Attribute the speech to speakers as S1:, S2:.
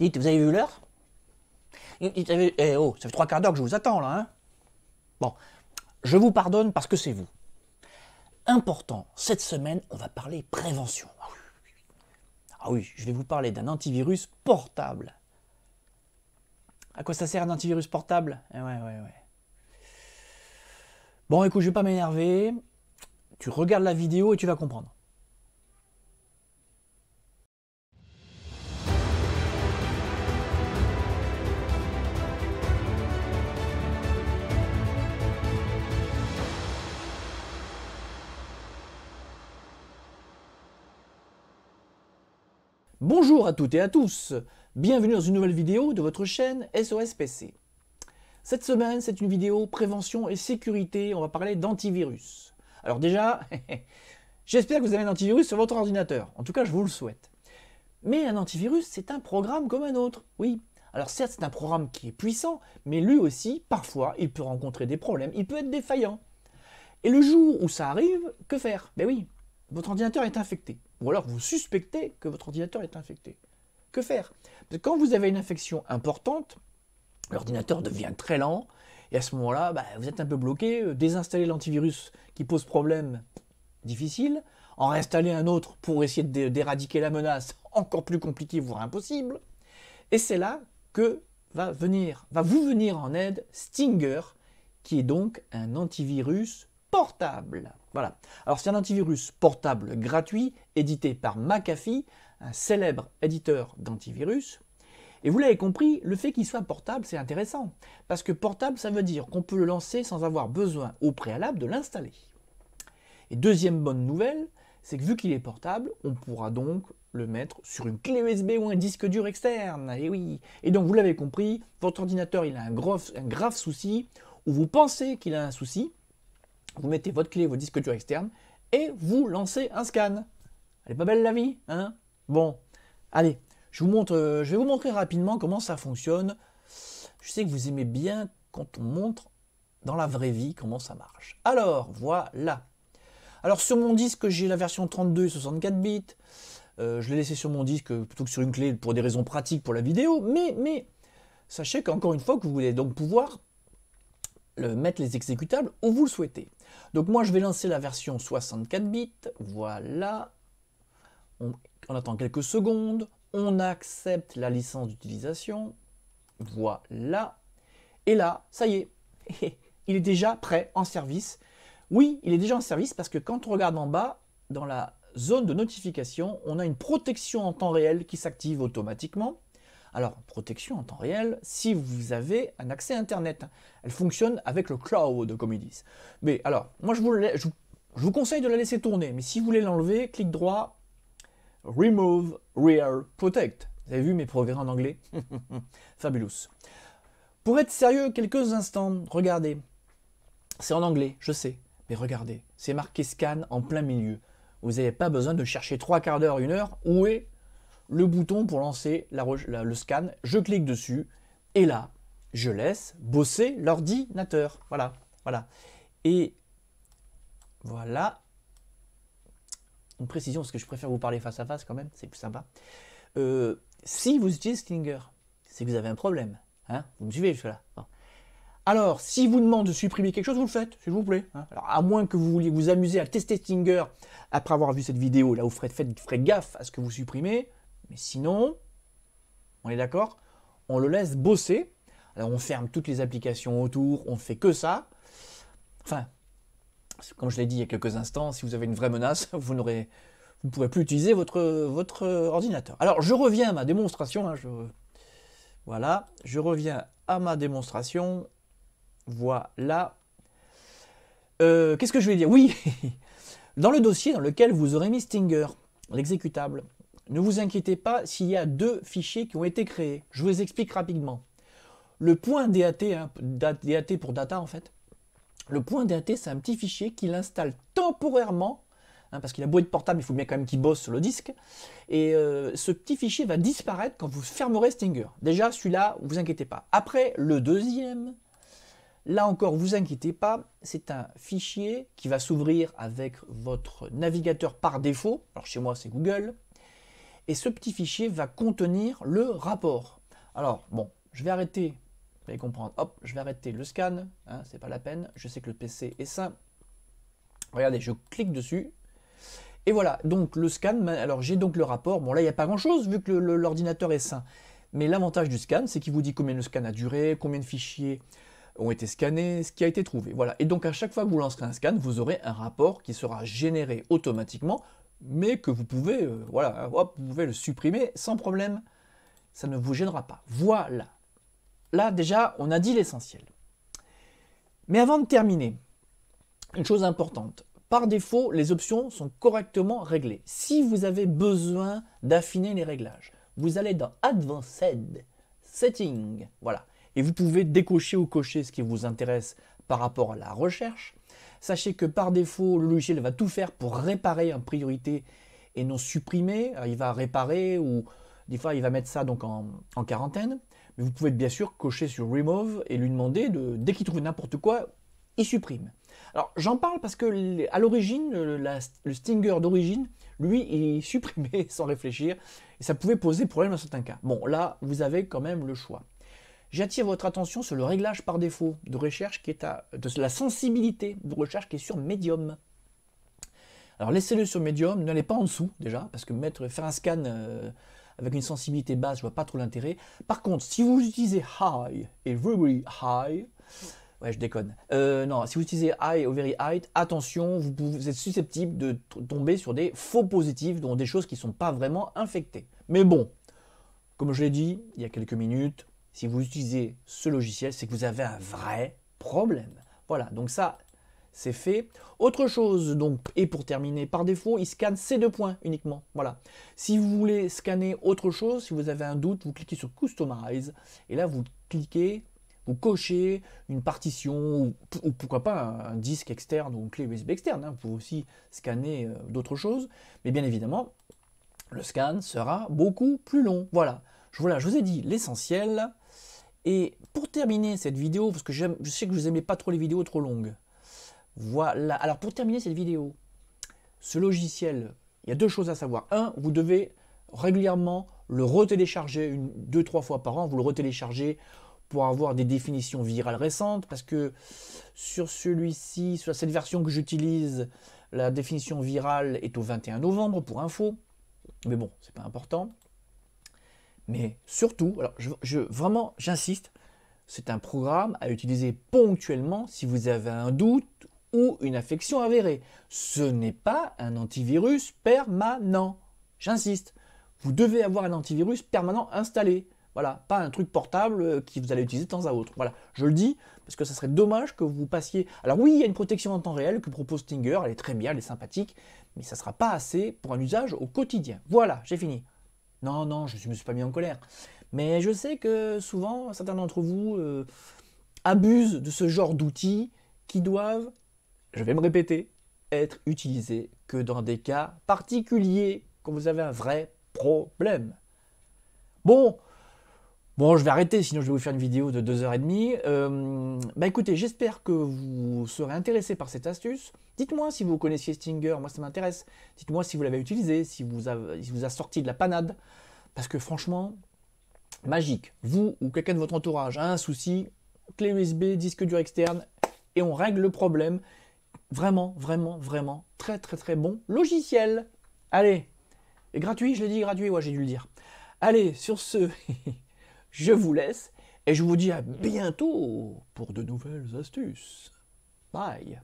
S1: Dites, vous avez vu l'heure eh, eh oh, ça fait trois quarts d'heure que je vous attends là. Hein bon, je vous pardonne parce que c'est vous. Important, cette semaine, on va parler prévention. Ah oui, ah je vais vous parler d'un antivirus portable. À quoi ça sert un antivirus portable eh ouais, ouais, ouais. Bon, écoute, je ne vais pas m'énerver. Tu regardes la vidéo et tu vas comprendre. Bonjour à toutes et à tous Bienvenue dans une nouvelle vidéo de votre chaîne SOS PC. Cette semaine, c'est une vidéo prévention et sécurité, on va parler d'antivirus. Alors déjà, j'espère que vous avez un antivirus sur votre ordinateur, en tout cas je vous le souhaite. Mais un antivirus, c'est un programme comme un autre, oui. Alors certes, c'est un programme qui est puissant, mais lui aussi, parfois, il peut rencontrer des problèmes, il peut être défaillant. Et le jour où ça arrive, que faire Ben oui, votre ordinateur est infecté ou alors vous suspectez que votre ordinateur est infecté. Que faire quand vous avez une infection importante, l'ordinateur devient très lent, et à ce moment-là, bah, vous êtes un peu bloqué, euh, désinstaller l'antivirus qui pose problème, difficile, en installer un autre pour essayer d'éradiquer la menace, encore plus compliqué, voire impossible. Et c'est là que va venir, va vous venir en aide Stinger, qui est donc un antivirus portable. Voilà. Alors c'est un antivirus portable gratuit, édité par McAfee, un célèbre éditeur d'antivirus. Et vous l'avez compris, le fait qu'il soit portable, c'est intéressant. Parce que portable, ça veut dire qu'on peut le lancer sans avoir besoin au préalable de l'installer. Et deuxième bonne nouvelle, c'est que vu qu'il est portable, on pourra donc le mettre sur une clé USB ou un disque dur externe. Et oui. Et donc vous l'avez compris, votre ordinateur il a un, un grave souci, ou vous pensez qu'il a un souci, vous mettez votre clé, vos disque dur externe et vous lancez un scan. Elle est pas belle la vie, hein Bon, allez, je, vous montre, euh, je vais vous montrer rapidement comment ça fonctionne. Je sais que vous aimez bien quand on montre dans la vraie vie comment ça marche. Alors, voilà. Alors sur mon disque, j'ai la version 32 et 64 bits. Euh, je l'ai laissé sur mon disque plutôt que sur une clé pour des raisons pratiques pour la vidéo. Mais, mais sachez qu'encore une fois, que vous voulez donc pouvoir mettre les exécutables où vous le souhaitez. Donc moi, je vais lancer la version 64 bits. Voilà. on attend quelques secondes. On accepte la licence d'utilisation. Voilà. Et là, ça y est. il est déjà prêt en service. Oui, il est déjà en service parce que quand on regarde en bas, dans la zone de notification, on a une protection en temps réel qui s'active automatiquement. Alors, protection en temps réel, si vous avez un accès à Internet. Elle fonctionne avec le cloud, comme ils disent. Mais alors, moi, je vous, je, vous conseille de la laisser tourner. Mais si vous voulez l'enlever, clic droit, Remove Rear Protect. Vous avez vu mes progrès en anglais Fabulous. Pour être sérieux, quelques instants, regardez. C'est en anglais, je sais. Mais regardez, c'est marqué scan en plein milieu. Vous n'avez pas besoin de chercher trois quarts d'heure, une heure. Où est le bouton pour lancer le scan. Je clique dessus et là, je laisse bosser l'ordinateur. Voilà, voilà. Et voilà. Une précision, parce que je préfère vous parler face à face quand même, c'est plus sympa. Euh, si vous utilisez Stinger, c'est que vous avez un problème. Hein. vous me suivez jusque-là Alors, si vous demandez de supprimer quelque chose, vous le faites, s'il vous plaît. Hein. Alors, à moins que vous vouliez vous amuser à tester Stinger après avoir vu cette vidéo, là, vous ferez, gaffe à ce que vous supprimez. Mais sinon, on est d'accord On le laisse bosser. Alors on ferme toutes les applications autour, on ne fait que ça. Enfin, comme je l'ai dit il y a quelques instants, si vous avez une vraie menace, vous n'aurez, vous ne pourrez plus utiliser votre, votre ordinateur. Alors je reviens à ma démonstration. Hein, voilà, je reviens à ma démonstration. Voilà. Euh, qu'est-ce que je vais dire Oui, dans le dossier dans lequel vous aurez mis Stinger, l'exécutable, ne vous inquiétez pas s'il y a deux fichiers qui ont été créés. Je vous explique rapidement. Le point DAT, hein, DAT pour data en fait, le point DAT c'est un petit fichier qu'il installe temporairement, hein, parce qu'il a beau être portable, il faut bien quand même qu'il bosse sur le disque, et euh, ce petit fichier va disparaître quand vous fermerez Stinger. Déjà celui-là, vous inquiétez pas. Après, le deuxième, Là encore, vous inquiétez pas, c'est un fichier qui va s'ouvrir avec votre navigateur par défaut. Alors chez moi, c'est Google. Et ce petit fichier va contenir le rapport. Alors, bon, je vais arrêter. Vous allez comprendre. Hop, je vais arrêter le scan. Hein, c'est pas la peine. Je sais que le PC est sain. Regardez, je clique dessus. Et voilà, donc le scan, alors j'ai donc le rapport. Bon là, il n'y a pas grand-chose vu que l'ordinateur est sain. Mais l'avantage du scan, c'est qu'il vous dit combien le scan a duré, combien de fichiers ont été scannés, ce qui a été trouvé. Voilà. Et donc à chaque fois que vous lancerez un scan, vous aurez un rapport qui sera généré automatiquement mais que vous pouvez, euh, voilà, vous pouvez le supprimer sans problème. Ça ne vous gênera pas. Voilà. Là, déjà, on a dit l'essentiel. Mais avant de terminer, une chose importante. Par défaut, les options sont correctement réglées. Si vous avez besoin d'affiner les réglages, vous allez dans Advanced Settings, voilà, et vous pouvez décocher ou cocher ce qui vous intéresse par rapport à la recherche. Sachez que par défaut, le logiciel va tout faire pour réparer en priorité et non supprimer. Euh, il va réparer ou des fois il va mettre ça donc en, quarantaine. Mais vous pouvez bien sûr cocher sur Remove et lui demander de, dès qu'il trouve n'importe quoi, il supprime. Alors j'en parle parce que à l'origine, le Stinger d'origine, lui, il supprimait sans réfléchir et ça pouvait poser problème dans certains cas. Bon, là, vous avez quand même le choix. J'attire votre attention sur le réglage par défaut de recherche qui est à, de la sensibilité de recherche qui est sur Medium. Alors laissez-le sur médium, n'allez pas en dessous déjà, parce que mettre, faire un scan euh, avec une sensibilité basse, je vois pas trop l'intérêt. Par contre, si vous utilisez high et very high, ouais je déconne. Euh, non, si vous utilisez high ou very high, attention, vous, vous êtes susceptible de tomber sur des faux positifs, donc des choses qui ne sont pas vraiment infectées. Mais bon, comme je l'ai dit il y a quelques minutes, si vous utilisez ce logiciel, c'est que vous avez un vrai problème. Voilà, donc ça, c'est fait. Autre chose, donc, et pour terminer, par défaut, il scanne ces deux points uniquement. Voilà. Si vous voulez scanner autre chose, si vous avez un doute, vous cliquez sur Customize, et là, vous cliquez, vous cochez une partition, ou, pourquoi pas un, disque externe ou une clé USB externe. Hein. Vous pouvez aussi scanner euh, d'autres choses. Mais bien évidemment, le scan sera beaucoup plus long. Voilà. Je, voilà, je vous ai dit l'essentiel. Et pour terminer cette vidéo, parce que je sais que vous n'aimez pas trop les vidéos trop longues. Voilà. Alors pour terminer cette vidéo, ce logiciel, il y a deux choses à savoir. Un, vous devez régulièrement le retélécharger une, deux, trois fois par an. Vous le retéléchargez pour avoir des définitions virales récentes, parce que sur celui-ci, sur cette version que j'utilise, la définition virale est au 21 novembre pour info. Mais bon, c'est pas important. Mais surtout, alors je, vraiment, j'insiste, c'est un programme à utiliser ponctuellement si vous avez un doute ou une affection avérée. Ce n'est pas un antivirus permanent. J'insiste, vous devez avoir un antivirus permanent installé. Voilà, pas un truc portable euh, qui vous allez utiliser de temps à autre. Voilà, je le dis parce que ça serait dommage que vous passiez. Alors oui, il y a une protection en temps réel que propose Stinger, elle est très bien, elle est sympathique, mais ça ne sera pas assez pour un usage au quotidien. Voilà, j'ai fini. Non, non, je ne me suis pas mis en colère. Mais je sais que souvent, certains d'entre vous euh, abusent de ce genre d'outils qui doivent, je vais me répéter, être utilisés que dans des cas particuliers, quand vous avez un vrai problème. Bon, Bon, je vais arrêter, sinon je vais vous faire une vidéo de 2h30. Euh, bah écoutez, j'espère que vous serez intéressé par cette astuce. Dites-moi si vous connaissiez Stinger, moi ça m'intéresse. Dites-moi si vous l'avez utilisé, si vous, avez, vous a sorti de la panade. Parce que franchement, magique. Vous ou quelqu'un de votre entourage a un souci, clé USB, disque dur externe, et on règle le problème. Vraiment, vraiment, vraiment, très très très bon logiciel. Allez, et gratuit, je l'ai dit gratuit, ouais j'ai dû le dire. Allez, sur ce... Je vous laisse et je vous dis à bientôt pour de nouvelles astuces. Bye